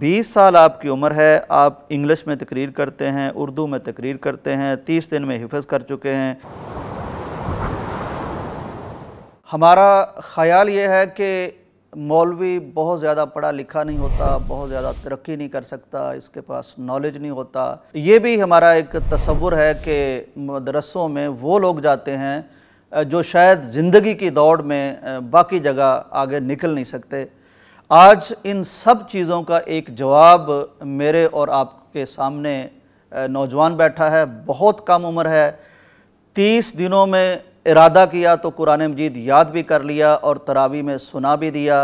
बीस साल आपकी उम्र है आप इंग्लिश में तकरीर करते हैं उर्दू में तकरीर करते हैं तीस दिन में हिफज कर चुके हैं हमारा ख्याल ये है कि मौलवी बहुत ज़्यादा पढ़ा लिखा नहीं होता बहुत ज़्यादा तरक्की नहीं कर सकता इसके पास नॉलेज नहीं होता ये भी हमारा एक तस्वुर है कि मदरसों में वो लोग जाते हैं जो शायद ज़िंदगी की दौड़ में बाकी जगह आगे निकल नहीं सकते आज इन सब चीज़ों का एक जवाब मेरे और आपके सामने नौजवान बैठा है बहुत कम उम्र है तीस दिनों में इरादा किया तो कुरान मजीद याद भी कर लिया और तरावी में सुना भी दिया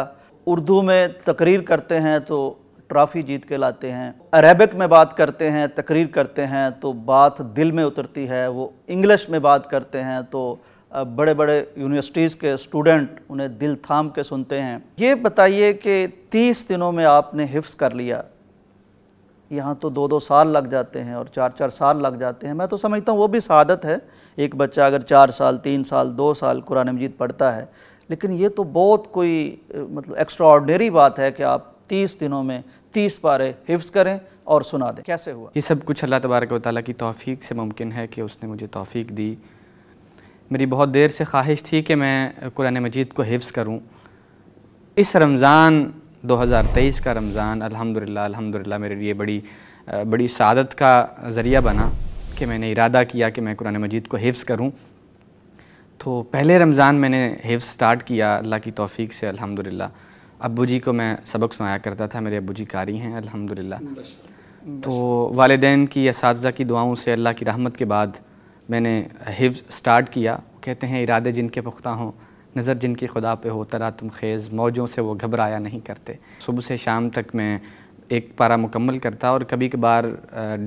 उर्दू में तकरीर करते हैं तो ट्रॉफ़ी जीत के लाते हैं अरेबिक में बात करते हैं तकरीर करते हैं तो बात दिल में उतरती है वो इंग्लिश में बात करते हैं तो बड़े बड़े यूनिवर्सिटीज़ के स्टूडेंट उन्हें दिल थाम के सुनते हैं ये बताइए कि तीस दिनों में आपने हिफ्स कर लिया यहाँ तो दो दो साल लग जाते हैं और चार चार साल लग जाते हैं मैं तो समझता हूँ वो भी शहादत है एक बच्चा अगर चार साल तीन साल दो साल कुरान मजीद पढ़ता है लेकिन ये तो बहुत कोई मतलब एक्स्ट्राऑर्डनरी बात है कि आप तीस दिनों में तीस पारे हिफ्स करें और सुना दें कैसे हुआ ये सब कुछ अल्लाह तबारक वाली की तोफ़ी से मुमकिन है कि उसने मुझे तोफ़ी दी मेरी बहुत देर से ख्वाहिश थी कि मैं कुरान मजीद को हिफ्स करूँ इस रमज़ान 2023 का रमज़ान अल्हम्दुलिल्लाह अल्हम्दुलिल्लाह मेरे लिए बड़ी बड़ी सादत का ज़रिया बना कि मैंने इरादा किया कि मैं कुरान मजीद को हिफ्स करूँ तो पहले रमज़ान मैंने हिफ्स स्टार्ट किया अल्लाह की तौफीक से अल्हम्दुलिल्लाह अब्बू जी को मैं सबक सुनाया करता था मेरे अब्बू जी कारी हैं अल्हम्दुलिल्लाह तो वालदेन की इस की दुआओं से अल्लाह की रहमत के बाद मैंने हिफ्ज स्टार्ट किया कहते हैं इरादे जिनके पुख्ता हों नज़र जिनकी खुदा पे हो तरा तुम खेज़ मौजों से वो घबराया नहीं करते सुबह से शाम तक मैं एक पारा मुकम्मल करता और कभी कभार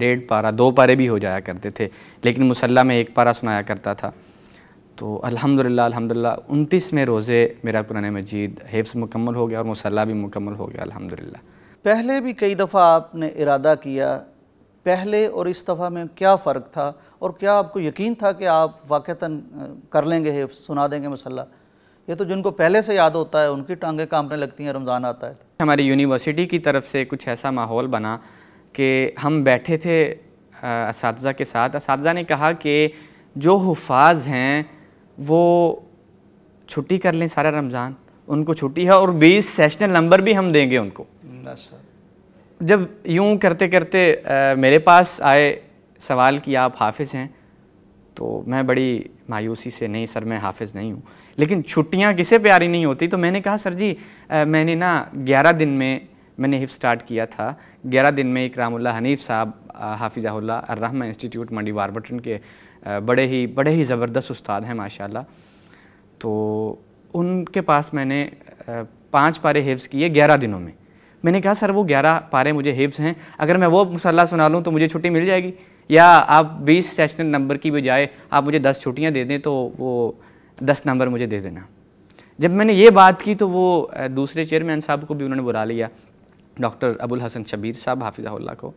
डेढ़ पारा दो पारे भी हो जाया करते थे लेकिन मुसल्ला में एक पारा सुनाया करता था तो अल्हम्दुलिल्लाह अल्हम्दुलिल्लाह उनतीसवें रोज़े मेरा कुरान मजीद हिफ्स मुकम्मल हो गया और मुसल्ला भी मुकम्मल हो गया अल्हम्दुलिल्लाह पहले भी कई दफ़ा आपने इरादा किया पहले और इस दफ़ा में क्या फ़र्क था और क्या आपको यकीन था कि आप वाक़ता कर लेंगे हिफ सुना देंगे मसल्ला ये तो जिनको पहले से याद होता है उनकी टांगें कांपने लगती हैं रमज़ान आता है हमारी यूनिवर्सिटी की तरफ से कुछ ऐसा माहौल बना कि हम बैठे थे इस के साथ इस ने कहा कि जो हफाज हैं वो छुट्टी कर लें सारा रमज़ान उनको छुट्टी है और 20 सेशनल नंबर भी हम देंगे उनको जब यूँ करते करते आ, मेरे पास आए सवाल कि आप हाफिज़ हैं तो मैं बड़ी मायूसी से नहीं सर मैं हाफिज़ नहीं हूँ लेकिन छुट्टियाँ किसे प्यारी नहीं होती तो मैंने कहा सर जी आ, मैंने ना ग्यारह दिन में मैंने हिफ स्टार्ट किया था ग्यारह दिन में इकरामुल्ला हनीफ साहब हाफिज़ा अर्रहम इंस्टीट्यूट मंडी वारबटन के बड़े ही बड़े ही ज़बरदस्त उस्ताद हैं माशाल्लाह तो उनके पास मैंने पाँच पारे हिफ्स किए ग्यारह दिनों में मैंने कहा सर वो ग्यारह पारे मुझे हिफ्स हैं अगर मैं वो मसल्ला सुना लूँ तो मुझे छुट्टी मिल जाएगी या आप बीस सेशनल नंबर की बजाय आप मुझे दस छुट्टियाँ दे दें तो वो दस नंबर मुझे दे देना जब मैंने ये बात की तो वो दूसरे चेयरमैन साहब को भी उन्होंने बुला लिया डॉक्टर अबुल हसन शबीर साहब हाफिज़ाउल्ला को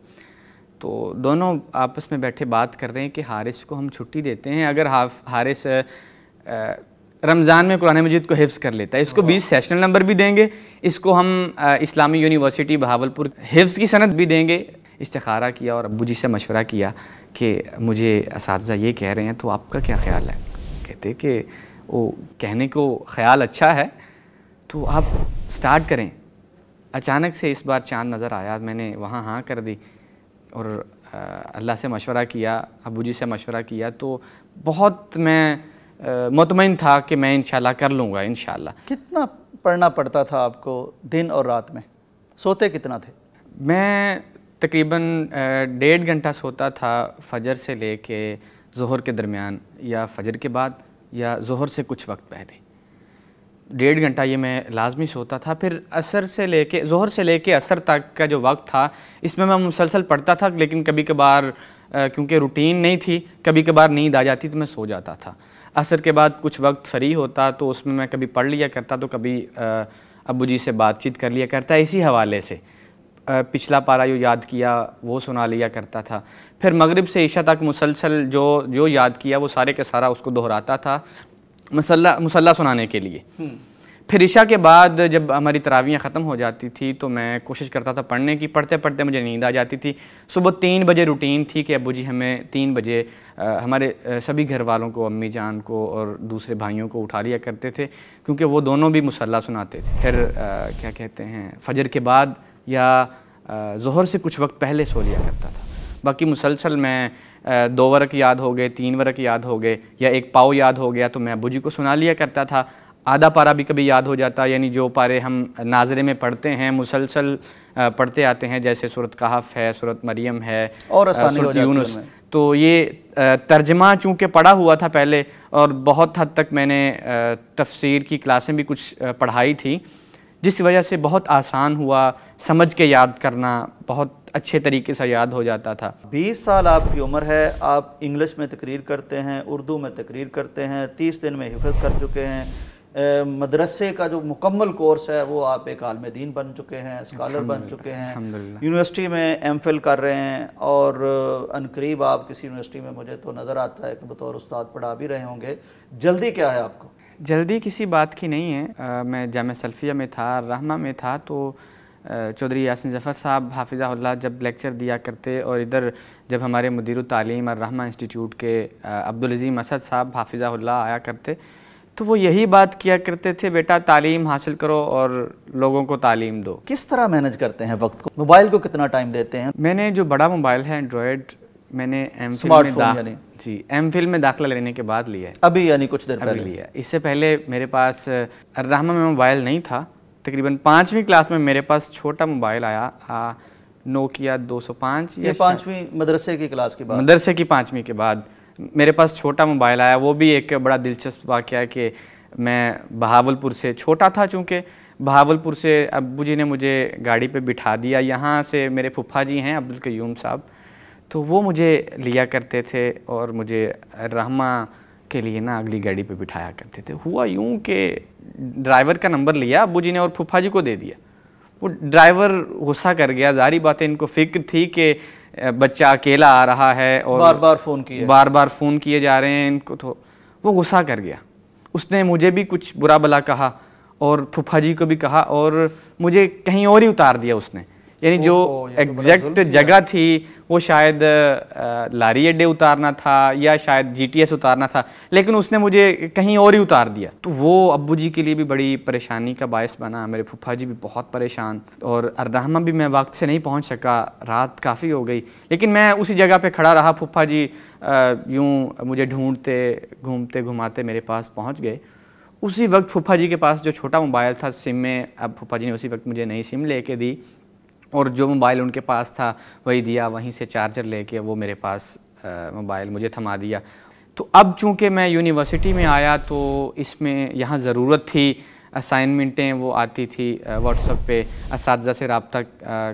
तो दोनों आपस में बैठे बात कर रहे हैं कि हारिस को हम छुट्टी देते हैं अगर हाफ हारिस रमज़ान में कुरान मजीद को हिफ्स कर लेता है इसको बीस सेशनल नंबर भी देंगे इसको हम इस्लामी यूनिवर्सिटी बहावलपुर हिफ्स की सनत भी देंगे इस्तारा किया और अबू जी से मशवरा किया कि मुझे इस ये कह रहे हैं तो आपका क्या ख्याल है कहते कि वो कहने को ख्याल अच्छा है तो आप स्टार्ट करें अचानक से इस बार चांद नज़र आया मैंने वहाँ हाँ कर दी और अल्लाह से मशवरा किया अबू जी से मशवरा किया तो बहुत मैं मुतमिन था कि मैं इन कर लूँगा इन कितना पढ़ना पड़ता था आपको दिन और रात में सोते कितना थे मैं तकरीबन डेढ़ घंटा सोता था फजर से ले कर जहर के दरमियान या फजर के बाद या जहर से कुछ वक्त पहले डेढ़ घंटा ये मैं लाजमी सोता था फिर असर से ले कर जहर से ले कर असर तक का जो वक्त था इसमें मैं मुसलसल पढ़ता था लेकिन कभी कभार क्योंकि रूटीन नहीं थी कभी कभार नींद आ जाती तो मैं सो जाता था असर के बाद कुछ वक्त फ्री होता तो उसमें मैं कभी पढ़ लिया करता तो कभी अबू जी से बातचीत कर लिया करता इसी हवाले से पिछला पारा जो याद किया वो सुना लिया करता था फिर मगरिब से ईशा तक मुसलसल जो जो याद किया वो सारे के सारा उसको दोहराता था मसल्ला मुसल्ला सुनाने के लिए हम्म। फिर ईशा के बाद जब हमारी तरावियाँ ख़त्म हो जाती थी तो मैं कोशिश करता था पढ़ने की पढ़ते पढ़ते मुझे नींद आ जाती थी सुबह तीन बजे रूटीन थी कि अबू जी हमें तीन बजे हमारे सभी घर वालों को अम्मी जान को और दूसरे भाइयों को उठा लिया करते थे क्योंकि वो दोनों भी मुसल्ला सुनाते थे फिर क्या कहते हैं फजर के बाद या जहर से कुछ वक्त पहले सो लिया करता था बाकी मुसलसल मैं दो वर्क याद हो गए तीन वर्क याद हो गए या एक पाव याद हो गया तो मैं अबू जी को सुना लिया करता था आधा पारा भी कभी याद हो जाता है यानी जो पारे हम नाजरे में पढ़ते हैं मुसलसल पढ़ते आते हैं जैसे सूरत कहाफ है सूरत मरियम है और सूरत यूनुस तो ये तर्जमा चूँकि पढ़ा हुआ था पहले और बहुत हद तक मैंने तफसीर की क्लासें भी कुछ पढ़ाई थी जिस वजह से बहुत आसान हुआ समझ के याद करना बहुत अच्छे तरीके से याद हो जाता था 20 साल आपकी उम्र है आप इंग्लिश में तकरीर करते हैं उर्दू में तकरीर करते हैं 30 दिन में हिफज कर चुके हैं मदरसे का जो मुकम्मल कोर्स है वो आप एक आलम दीन बन चुके हैं स्कॉलर बन चुके हैं यूनिवर्सिटी में एम फिल कर रहे हैं और अनकरीब आप किसी यूनिवर्सिटी में मुझे तो नज़र आता है कि बतौर उस्ताद पढ़ा भी रहे होंगे जल्दी क्या है आपको जल्दी किसी बात की नहीं है आ, मैं जाम सल्फिया में था रहमा में था तो चौधरी यासिन जफ़र साहब हाफिज़ा जब लेक्चर दिया करते और इधर जब हमारे मदीर तालीम और रहमा इंस्टीट्यूट के अब्दुलज़ीम असद साहब हाफिज़ा आया करते तो वो यही बात किया करते थे बेटा तालीम हासिल करो और लोगों को तालीम दो किस तरह मैनेज करते हैं वक्त को मोबाइल को कितना टाइम देते हैं मैंने जो बड़ा मोबाइल है एंड्रॉयड मैंने एम में जी एम फिल में दाखिला लेने के बाद लिया है अभी यानी कुछ देर पहले लिया इससे पहले मेरे पास अर्रह में मोबाइल नहीं था तकरीबन पाँचवीं क्लास में मेरे पास छोटा मोबाइल आया आ, नोकिया पाँच ये पाँचवीं मदरसे की क्लास के बाद मदरसे की पाँचवीं के बाद मेरे पास छोटा मोबाइल आया वो भी एक बड़ा दिलचस्प वाक्य है कि मैं बहावलपुर से छोटा था चूँकि बहावलपुर से अबू जी ने मुझे गाड़ी पे बिठा दिया यहाँ से मेरे फुफा जी हैं अब्दुल क्यूम साहब तो वो मुझे लिया करते थे और मुझे रहमा के लिए ना अगली गाड़ी पे बिठाया करते थे हुआ यूँ कि ड्राइवर का नंबर लिया अबू जी ने और फुफा जी को दे दिया वो ड्राइवर गुस्सा कर गया जारी बातें इनको फिक्र थी कि बच्चा अकेला आ रहा है और बार बार फ़ोन किए बार बार फ़ोन किए जा रहे हैं इनको तो वो गुस्सा कर गया उसने मुझे भी कुछ बुरा भला कहा और फुफा जी को भी कहा और मुझे कहीं और ही उतार दिया उसने यानी जो एग्जैक्ट तो जगह थी वो शायद लारी अड्डे उतारना था या शायद जीटीएस उतारना था लेकिन उसने मुझे कहीं और ही उतार दिया तो वो अबू जी के लिए भी बड़ी परेशानी का बायस बना मेरे फुफा जी भी बहुत परेशान और अर्रहमा भी मैं वक्त से नहीं पहुंच सका रात काफ़ी हो गई लेकिन मैं उसी जगह पे खड़ा रहा फुफा जी यूँ मुझे ढूंढते घूमते घुमाते मेरे पास पहुँच गए उसी वक्त फुफा जी के पास जो छोटा मोबाइल था सिम में अब फुफा जी ने उसी वक्त मुझे नई सिम ले दी और जो मोबाइल उनके पास था वही दिया वहीं से चार्जर लेके वो मेरे पास मोबाइल मुझे थमा दिया तो अब चूँकि मैं यूनिवर्सिटी में आया तो इसमें यहाँ ज़रूरत थी असाइनमेंटें वो आती थी व्हाट्सअप पे इस से रबता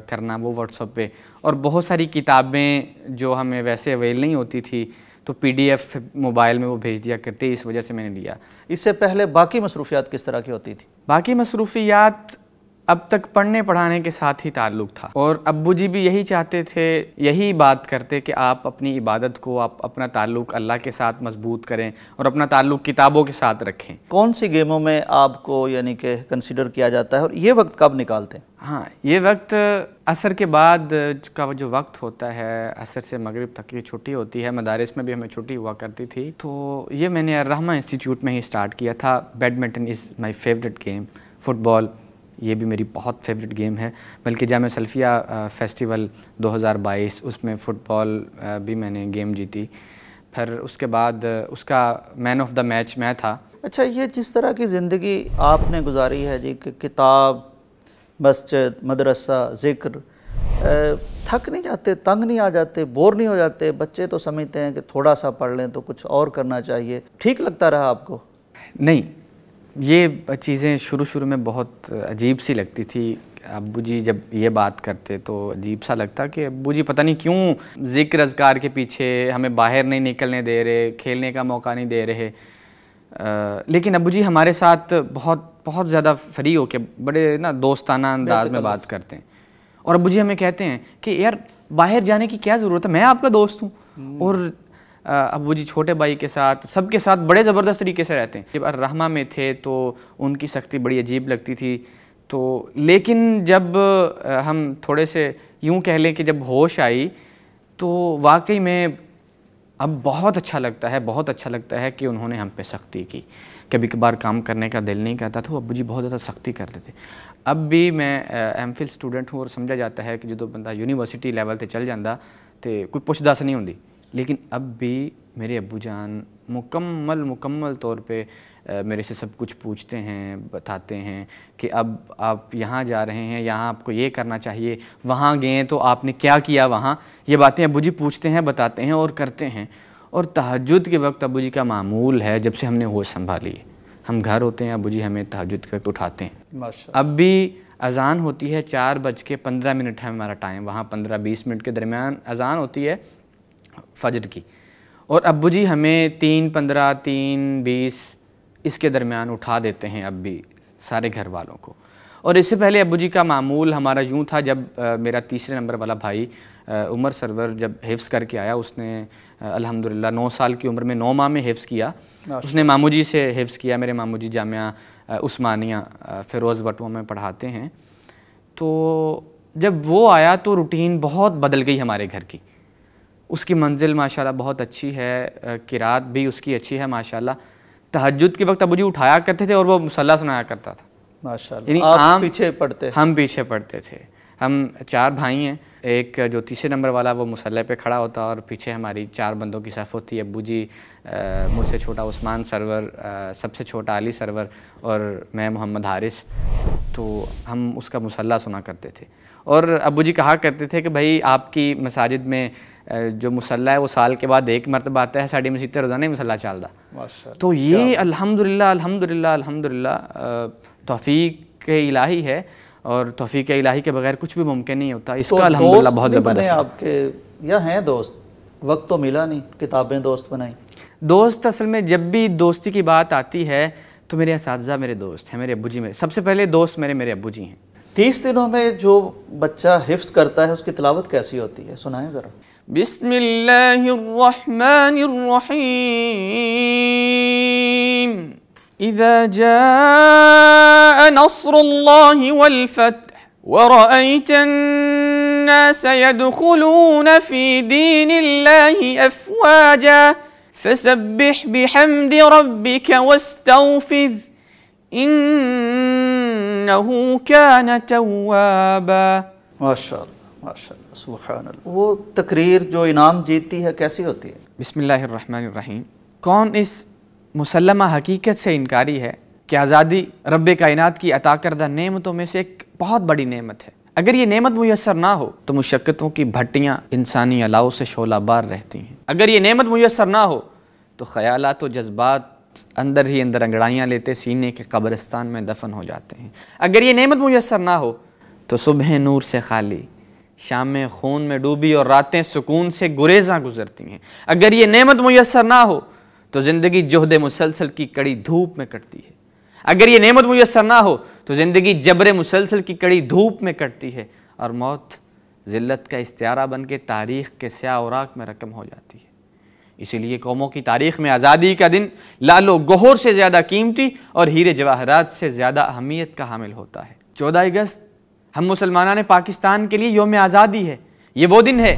करना वो व्हाट्सअप पे और बहुत सारी किताबें जो हमें वैसे अवेल नहीं होती थी तो पीडीएफ मोबाइल में वो भेज दिया करते इस वजह से मैंने लिया इससे पहले बाकी मसरूफियात किस तरह की होती थी बाकी मसरूफियात अब तक पढ़ने पढ़ाने के साथ ही ताल्लुक़ था और अबू जी भी यही चाहते थे यही बात करते कि आप अपनी इबादत को आप अपना ताल्लुक़ अल्लाह के साथ मजबूत करें और अपना ताल्लुक़ किताबों के साथ रखें कौन सी गेमों में आपको यानी कि कंसिडर किया जाता है और ये वक्त कब निकालते हैं हाँ ये वक्त असर के बाद का जो वक्त होता है असर से मगरिब तक की छुट्टी होती है मदारस में भी हमें छुट्टी हुआ करती थी तो ये मैंने रहमा इंस्टीट्यूट में ही स्टार्ट किया था badminton is my favourite game football ये भी मेरी बहुत फेवरेट गेम है बल्कि जाम सल्फिया फेस्टिवल 2022 उसमें फ़ुटबॉल भी मैंने गेम जीती फिर उसके बाद उसका मैन ऑफ द मैच मैं था अच्छा ये जिस तरह की ज़िंदगी आपने गुजारी है जी कि किताब मस्जिद मदरसा ज़िक्र थक नहीं जाते तंग नहीं आ जाते बोर नहीं हो जाते बच्चे तो समझते हैं कि थोड़ा सा पढ़ लें तो कुछ और करना चाहिए ठीक लगता रहा आपको नहीं ये चीज़ें शुरू शुरू में बहुत अजीब सी लगती थी अबू जी जब ये बात करते तो अजीब सा लगता कि अबू जी पता नहीं क्यों ज़िक्र अजगार के पीछे हमें बाहर नहीं निकलने दे रहे खेलने का मौका नहीं दे रहे आ, लेकिन अबू जी हमारे साथ बहुत बहुत ज़्यादा फ्री होके बड़े ना दोस्ताना अंदाज में बात करते हैं और अबू जी हमें कहते हैं कि यार बाहर जाने की क्या ज़रूरत है मैं आपका दोस्त हूँ हम्म। और अबू जी छोटे भाई के साथ सबके साथ बड़े ज़बरदस्त तरीके से रहते हैं जब रहमा में थे तो उनकी सख्ती बड़ी अजीब लगती थी तो लेकिन जब हम थोड़े से यूँ कह लें कि जब होश आई तो वाकई में अब बहुत अच्छा लगता है बहुत अच्छा लगता है कि उन्होंने हम पे सख्ती की कभी कभार काम करने का दिल नहीं करता तो अबू जी बहुत ज़्यादा सख्ती करते थे अब भी मैं एम फिल स्टूडेंट हूँ और समझा जाता है कि जो तो बंदा यूनिवर्सिटी लेवल पर चल जाता तो कोई पुछदस नहीं होंगी लेकिन अब भी मेरे अबू जान मुकम्मल मुकम्मल तौर पे मेरे से सब कुछ पूछते हैं बताते हैं कि अब आप यहाँ जा रहे हैं यहाँ आपको ये करना चाहिए वहाँ गए तो आपने क्या किया वहाँ ये बातें अबू जी पूछते हैं बताते हैं और करते हैं और तहजद के वक्त अबू जी का मामूल है जब से हमने होश संभाली हम घर होते हैं अबू जी हमें तहजद के वक्त उठाते हैं अब भी अज़ान होती है चार बज के पंद्रह मिनट है हमारा टाइम वहाँ पंद्रह बीस मिनट के दरमियान अज़ान होती है फ़जर की और अबू जी हमें तीन पंद्रह तीन बीस इसके दरमियान उठा देते हैं अब भी सारे घर वालों को और इससे पहले अबू जी का मामूल हमारा यूँ था जब आ, मेरा तीसरे नंबर वाला भाई आ, उमर सरवर जब हिफ्स करके आया उसने अल्हम्दुलिल्लाह नौ साल की उम्र में नौ माह में हिफ्स किया उसने मामू जी से हिफ्स किया मेरे मामू जी जामिया उस्मानिया फ़िरोज़ वटवा में पढ़ाते हैं तो जब वो आया तो रूटीन बहुत बदल गई हमारे घर की उसकी मंजिल माशाल्लाह बहुत अच्छी है किरात भी उसकी अच्छी है माशाल्लाह तहजद के वक्त अबू जी उठाया करते थे और वो मुसल्ला सुनाया करता था माशाल्लाह आप पीछे पढ़ते हम पीछे पढ़ते थे हम चार भाई हैं एक जो तीसरे नंबर वाला वो मुसल्ले पे खड़ा होता और पीछे हमारी चार बंदों की सफ़ होती अबू जी मुझसे छोटा उस्मान सरवर सबसे छोटा अली सरवर और मैं मोहम्मद हारिस तो हम उसका मुसल्ला सुना करते थे और अबू जी कहा करते थे कि भाई आपकी मसाजिद में जो मसला है वो साल के बाद एक मरतबा आता है साढ़े मसीते रोज़ाना मसला चलता तो ये अलहमदिल्ला अलहमदिल्ला अलहमदिल्ला के इलाही है और तोफ़ी के इलाही के बगैर कुछ भी मुमकिन नहीं होता इसका तो अलहमदिल्ला बहुत ज़बरदस्त आपके या हैं दोस्त वक्त तो मिला नहीं किताबें दोस्त बनाई दोस्त असल में जब भी दोस्ती की बात आती है तो मेरे इस मेरे दोस्त हैं मेरे अबू जी मेरे सबसे पहले दोस्त मेरे मेरे अबू जी हैं तीस दिनों में जो बच्चा हिफ्स करता है उसकी तलावत कैसी होती है सुनाएं ज़रा بسم الله الرحمن الرحيم إذا جاء نصر الله والفتح ورأيت الناس يدخلون في دين الله أفواجا فسبح بحمد ربك واستغفذ إنه كان توابا ما شاء الله माशा वो तकरीर जो इनाम जीतती है कैसी होती है बिसमीम कौन इस मुसलमा हकीकत से इनकारी है कि आज़ादी रब कायनात की अता करदा नमतों में से एक बहुत बड़ी नमत है अगर ये नमत मैसर ना हो तो मुशक्तों की भट्टियाँ इंसानी अलाव से शोला बार रहती हैं अगर ये नमत मैसर ना हो तो ख्याल तो जज्बात अंदर ही अंदर अंगड़ाइयाँ लेते सीने के कब्रस्तान में दफन हो जाते हैं अगर ये नमत मैसर ना हो तो सुबह नूर से खाली शामें खून में डूबी और रातें सुकून से गुरेजा गुजरती हैं अगर ये नेमत मैसर ना हो तो ज़िंदगी जहद मुसलसल की कड़ी धूप में कटती है अगर ये नेमत मैसर ना हो तो ज़िंदगी जबर मुसलसल की कड़ी धूप में कटती है और मौत जिल्लत का इस्तियारा बन के तारीख़ के औरक में रकम हो जाती है इसीलिए कौमों की तारीख़ में आज़ादी का दिन लालो गहर से ज़्यादा कीमती और हीरे जवाहरात से ज़्यादा अहमियत का हामिल होता है चौदह अगस्त हम मुसलमाना ने पाकिस्तान के लिए योम आज़ादी है ये वो दिन है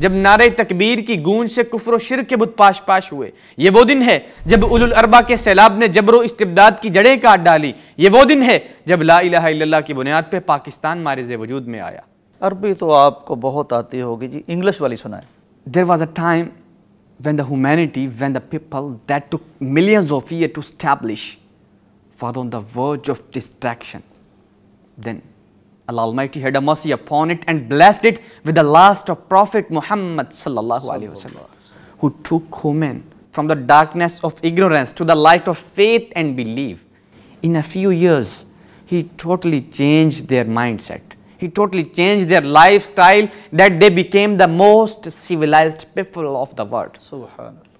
जब नारे तकबीर की गूंज से कुफर शिर के बुत पाश पाश हुए ये वो दिन है जब उलुल अरबा के सैलाब ने जबर इस्तबदाद की जड़ें काट डाली ये वो दिन है जब ला की बुनियाद पर पाकिस्तान मारज वजूद में आया अरबी तो आपको बहुत आती होगी जी इंग्लिश वाली सुनाए there was a time when the humanity when the people that two million of ये to establish for on the verge of distraction then Allah Almighty had a mercy upon it and blessed it with the last of Prophet Muhammad sallallahu alaihi wasallam, who took human from the darkness of ignorance to the light of faith and belief. In a few years, he totally changed their mindset. He totally changed their lifestyle that they became the most civilized people of the world.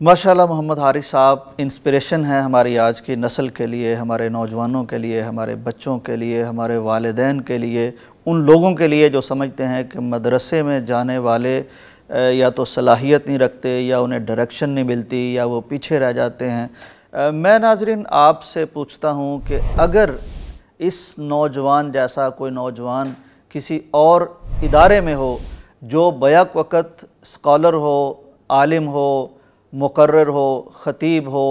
माशाल्लाह मोहम्मद हारिस साहब inspiration है हमारी आज की नस्ल के लिए हमारे नौजवानों के लिए हमारे बच्चों के लिए हमारे वालदेन के लिए उन लोगों के लिए जो समझते हैं कि मदरसे में जाने वाले या तो सलाहियत नहीं रखते या उन्हें डायरेक्शन नहीं मिलती या वो पीछे रह जाते हैं मैं नाजरीन आपसे पूछता हूँ कि अगर इस नौजवान जैसा कोई नौजवान किसी और इदारे में हो जो बैक वक़्त स्कॉलर हो आलिम हो मुकर्र हो ख़तीब हो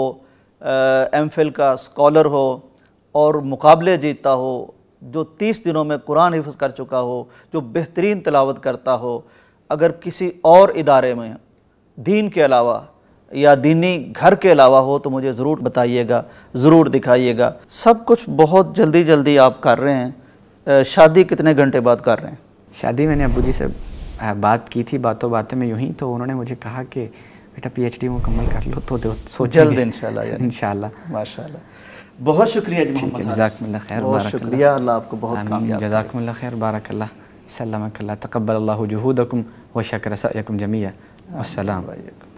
एम फिल का स्कॉलर हो और मुकाबले जीतता हो जो तीस दिनों में कुरान हिफ़ कर चुका हो जो बेहतरीन तलावत करता हो अगर किसी और इदारे में दीन के अलावा या दीनी घर के अलावा हो तो मुझे ज़रूर बताइएगा ज़रूर दिखाइएगा सब कुछ बहुत जल्दी जल्दी आप कर रहे हैं शादी कितने घंटे बाद कर रहे हैं शादी मैंने अबू जी से बात की थी बातों बातों में यूँ ही तो उन्होंने मुझे कहा कि बेटा पीएचडी मुकम्मल कर लो तो सोच जल्द इन इंशाल्लाह माशा बहुत शुक्रिया जी ठीक खैर बहुत शुक्रिया अल्लाह आपको बहुत कामयाब खैर बारकल्ला सलामकल्ला तकबल अल्लाह जहूदकुम व शकर जमिया असल